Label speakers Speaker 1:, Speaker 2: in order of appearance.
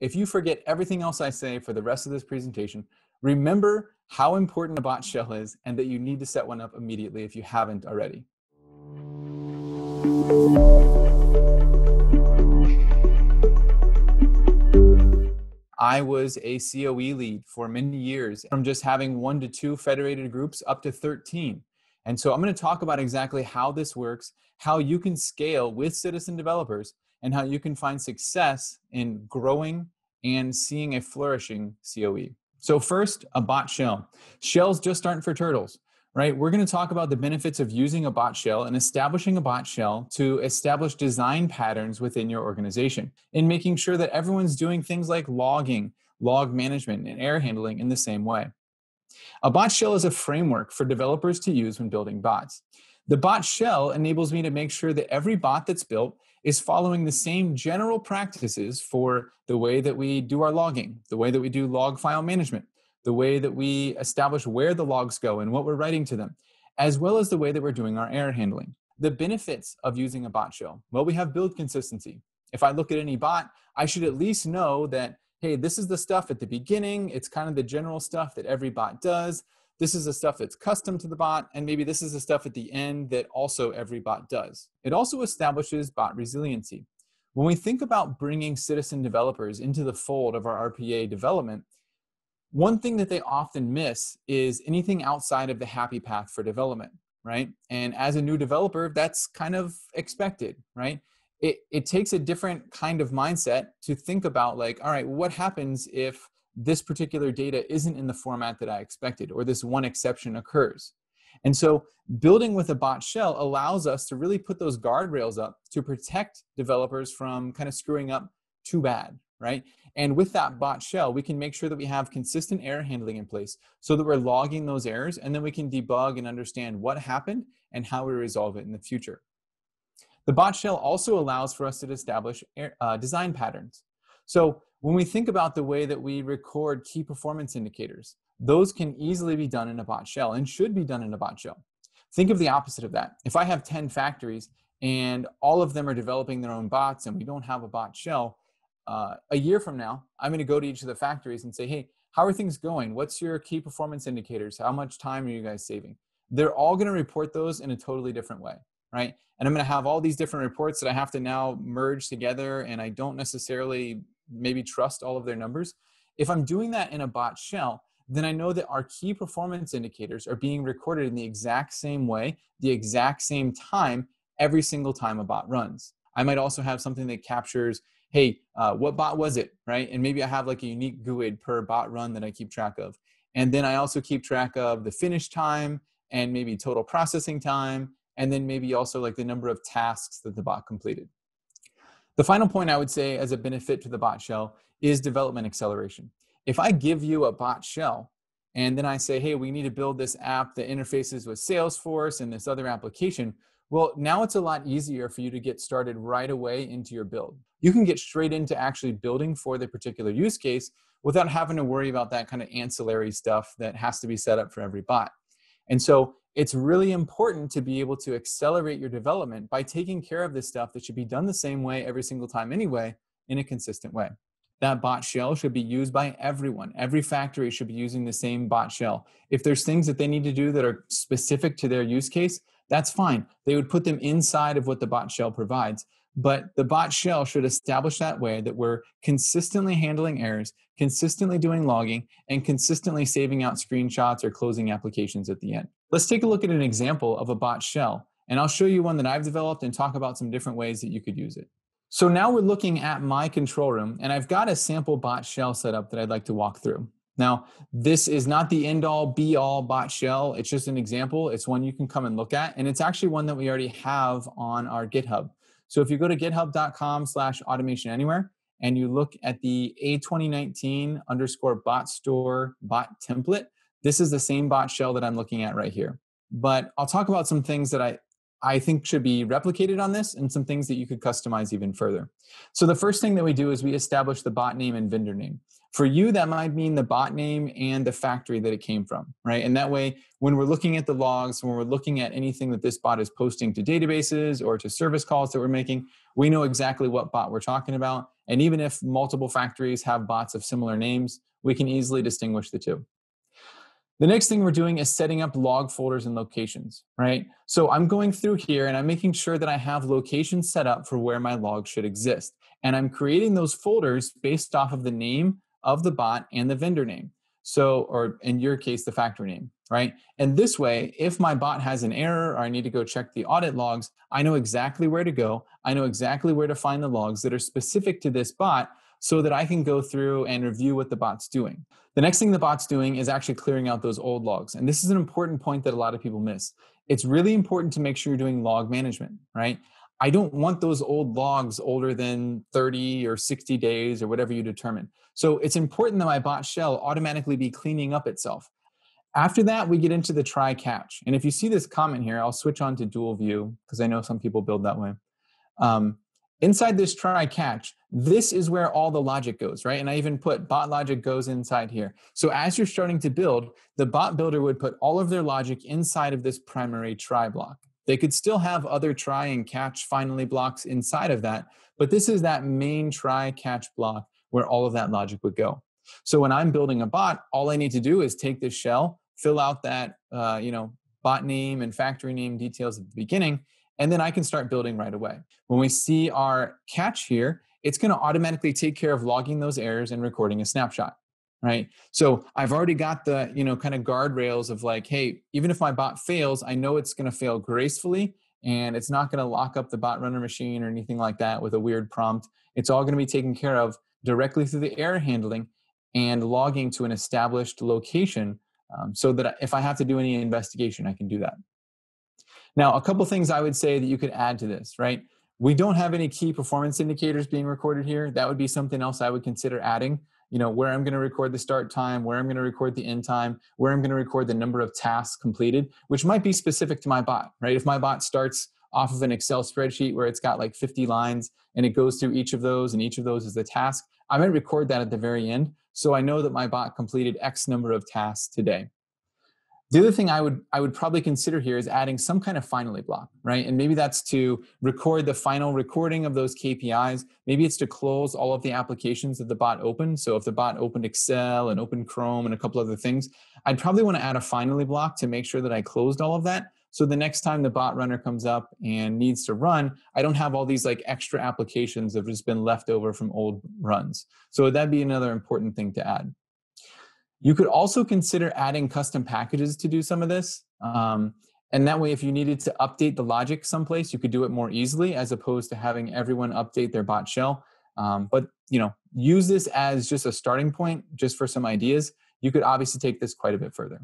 Speaker 1: If you forget everything else I say for the rest of this presentation, remember how important a bot shell is and that you need to set one up immediately if you haven't already. I was a COE lead for many years from just having one to two federated groups up to 13. And so I'm going to talk about exactly how this works, how you can scale with citizen developers, and how you can find success in growing and seeing a flourishing COE. So, first, a bot shell. Shells just aren't for turtles, right? We're going to talk about the benefits of using a bot shell and establishing a bot shell to establish design patterns within your organization and making sure that everyone's doing things like logging, log management, and error handling in the same way. A bot shell is a framework for developers to use when building bots. The bot shell enables me to make sure that every bot that's built is following the same general practices for the way that we do our logging, the way that we do log file management, the way that we establish where the logs go and what we're writing to them, as well as the way that we're doing our error handling. The benefits of using a bot shell. Well, we have build consistency. If I look at any bot, I should at least know that, hey, this is the stuff at the beginning. It's kind of the general stuff that every bot does. This is the stuff that's custom to the bot, and maybe this is the stuff at the end that also every bot does. It also establishes bot resiliency. When we think about bringing citizen developers into the fold of our RPA development, one thing that they often miss is anything outside of the happy path for development, right? And as a new developer, that's kind of expected, right? It, it takes a different kind of mindset to think about like, all right, what happens if this particular data isn't in the format that I expected, or this one exception occurs. And so building with a bot shell allows us to really put those guardrails up to protect developers from kind of screwing up too bad, right? And with that bot shell, we can make sure that we have consistent error handling in place so that we're logging those errors and then we can debug and understand what happened and how we resolve it in the future. The bot shell also allows for us to establish er, uh, design patterns. So when we think about the way that we record key performance indicators, those can easily be done in a bot shell and should be done in a bot shell. Think of the opposite of that. If I have 10 factories and all of them are developing their own bots and we don't have a bot shell, uh, a year from now, I'm going to go to each of the factories and say, hey, how are things going? What's your key performance indicators? How much time are you guys saving? They're all going to report those in a totally different way, right? And I'm going to have all these different reports that I have to now merge together, and I don't necessarily maybe trust all of their numbers. If I'm doing that in a bot shell, then I know that our key performance indicators are being recorded in the exact same way, the exact same time, every single time a bot runs. I might also have something that captures, hey, uh, what bot was it, right? And maybe I have like a unique GUID per bot run that I keep track of. And then I also keep track of the finish time and maybe total processing time, and then maybe also like the number of tasks that the bot completed. The final point I would say as a benefit to the bot shell is development acceleration. If I give you a bot shell and then I say, hey, we need to build this app that interfaces with Salesforce and this other application, well, now it's a lot easier for you to get started right away into your build. You can get straight into actually building for the particular use case without having to worry about that kind of ancillary stuff that has to be set up for every bot. And so it's really important to be able to accelerate your development by taking care of this stuff that should be done the same way every single time anyway in a consistent way. That bot shell should be used by everyone. Every factory should be using the same bot shell. If there's things that they need to do that are specific to their use case, that's fine. They would put them inside of what the bot shell provides. But the bot shell should establish that way that we're consistently handling errors, consistently doing logging, and consistently saving out screenshots or closing applications at the end. Let's take a look at an example of a bot shell, and I'll show you one that I've developed and talk about some different ways that you could use it. So now we're looking at my control room, and I've got a sample bot shell set up that I'd like to walk through. Now, this is not the end all be all bot shell. It's just an example. It's one you can come and look at. And it's actually one that we already have on our GitHub. So if you go to github.com slash automation anywhere and you look at the A2019 underscore bot store bot template, this is the same bot shell that I'm looking at right here. But I'll talk about some things that I, I think should be replicated on this and some things that you could customize even further. So the first thing that we do is we establish the bot name and vendor name. For you, that might mean the bot name and the factory that it came from, right? And that way, when we're looking at the logs, when we're looking at anything that this bot is posting to databases or to service calls that we're making, we know exactly what bot we're talking about. And even if multiple factories have bots of similar names, we can easily distinguish the two. The next thing we're doing is setting up log folders and locations, right? So I'm going through here and I'm making sure that I have locations set up for where my log should exist. And I'm creating those folders based off of the name of the bot and the vendor name. So, or in your case, the factory name, right? And this way, if my bot has an error or I need to go check the audit logs, I know exactly where to go. I know exactly where to find the logs that are specific to this bot so that I can go through and review what the bot's doing. The next thing the bot's doing is actually clearing out those old logs. And this is an important point that a lot of people miss. It's really important to make sure you're doing log management, right? I don't want those old logs older than 30 or 60 days or whatever you determine. So it's important that my bot shell automatically be cleaning up itself. After that, we get into the try catch. And if you see this comment here, I'll switch on to dual view because I know some people build that way. Um, inside this try catch, this is where all the logic goes, right? And I even put bot logic goes inside here. So as you're starting to build, the bot builder would put all of their logic inside of this primary try block. They could still have other try and catch finally blocks inside of that, but this is that main try catch block where all of that logic would go. So when I'm building a bot, all I need to do is take this shell, fill out that uh, you know bot name and factory name details at the beginning, and then I can start building right away. When we see our catch here, it's going to automatically take care of logging those errors and recording a snapshot right so i've already got the you know kind of guardrails of like hey even if my bot fails i know it's going to fail gracefully and it's not going to lock up the bot runner machine or anything like that with a weird prompt it's all going to be taken care of directly through the error handling and logging to an established location um, so that if i have to do any investigation i can do that now a couple things i would say that you could add to this right we don't have any key performance indicators being recorded here that would be something else i would consider adding you know where i'm going to record the start time where i'm going to record the end time where i'm going to record the number of tasks completed which might be specific to my bot right if my bot starts off of an excel spreadsheet where it's got like 50 lines and it goes through each of those and each of those is a task i might record that at the very end so i know that my bot completed x number of tasks today the other thing I would I would probably consider here is adding some kind of finally block, right? And maybe that's to record the final recording of those KPIs. Maybe it's to close all of the applications that the bot opened. So if the bot opened Excel and opened Chrome and a couple other things, I'd probably want to add a finally block to make sure that I closed all of that. So the next time the bot runner comes up and needs to run, I don't have all these like extra applications that have just been left over from old runs. So that'd be another important thing to add. You could also consider adding custom packages to do some of this. Um, and that way, if you needed to update the logic someplace, you could do it more easily as opposed to having everyone update their bot shell. Um, but you know, use this as just a starting point, just for some ideas. You could obviously take this quite a bit further.